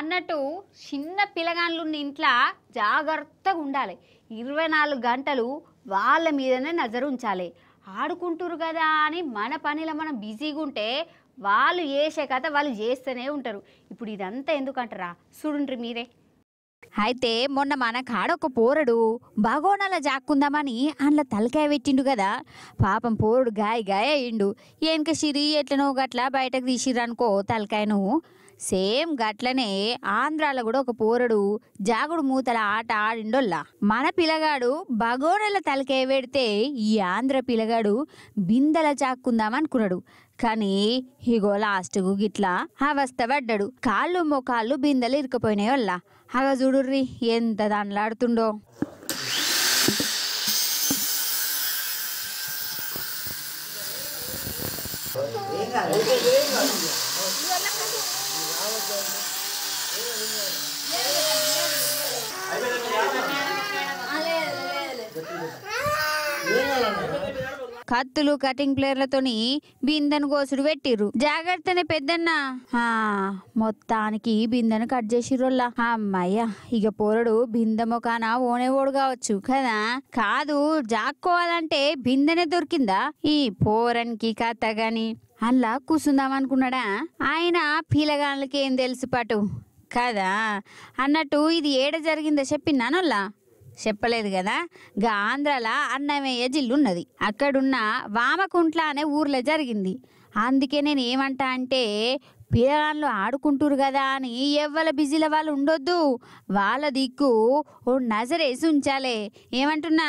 అన్నట్టు చిన్న ఉన్న ఇంట్లో జాగ్రత్తగా ఉండాలి ఇరవై నాలుగు గంటలు వాళ్ళ మీదనే నజరు ఉంచాలి ఆడుకుంటురు కదా అని మన పనిలో మనం బిజీగా ఉంటే వాళ్ళు చేసే కథ వాళ్ళు చేస్తూనే ఉంటారు ఇప్పుడు ఇదంతా ఎందుకంటారా చూడుండ్రి మీరే అయితే మొన్న మన కాడొక పోరడు బగోనాల జాక్కుందామని అందులో తలకాయ పెట్టిండు కదా పాపం పోరుడు గాయ గాయ అయ్యిండు ఏనుక సిరి ఎట్లనో గట్లా బయటకు తీసిరనుకో తలకాయను సేమ్ గట్లనే ఆంధ్రాలో కూడా ఒక పోరడు జాగుడు మూతల ఆట ఆడిండోల్లా మన పిల్లగాడు భగోనల తలకాయ పెడితే ఈ ఆంధ్ర పిల్లగాడు బిందెల చాక్కుందామనుకున్నాడు కానీ ఇగో లాస్ట్కు గిట్లా అవస్థ పడ్డాడు కాళ్ళు కాళ్ళు బిందెలు ఇరికపోయినాయి వల్ల అగ చూడుర్రి ఎంత దాంట్లో ఏం కత్తులు కటింగ్ ప్లేయర్లతోని బిందెను కోసుడు పెట్టిర్రు జాగ్రత్తనే పెద్దన్న మొత్తానికి బిందెను కట్ చేసిర్రోల్లా అమ్మయ్య ఇక పోరడు బిందె మొకాన ఓనేవోడు కావచ్చు కదా కాదు జాక్కోవాలంటే బిందెనే దొరికిందా ఈ పోరనికి కథ గాని అలా కూసుందాం అనుకున్నాడా ఆయన పీలగాళ్ళకి ఏం తెలుసు పటు కదా అన్నట్టు ఇది ఏడ జరిగిందో చెప్పిన్నానల్లా చెప్పలేదు కదా గా ఆంధ్రల అన్నమయ్య జిల్లున్నది అక్కడున్న వామకుంట్ల అనే ఊర్లో జరిగింది అందుకే నేను ఏమంటా అంటే పిల్లగాళ్ళు ఆడుకుంటురు కదా అని ఎవ్వల బిజీల వాళ్ళు ఉండొద్దు వాళ్ళ దిక్కు ఓ నజరేసి ఉంచాలే ఏమంటున్నా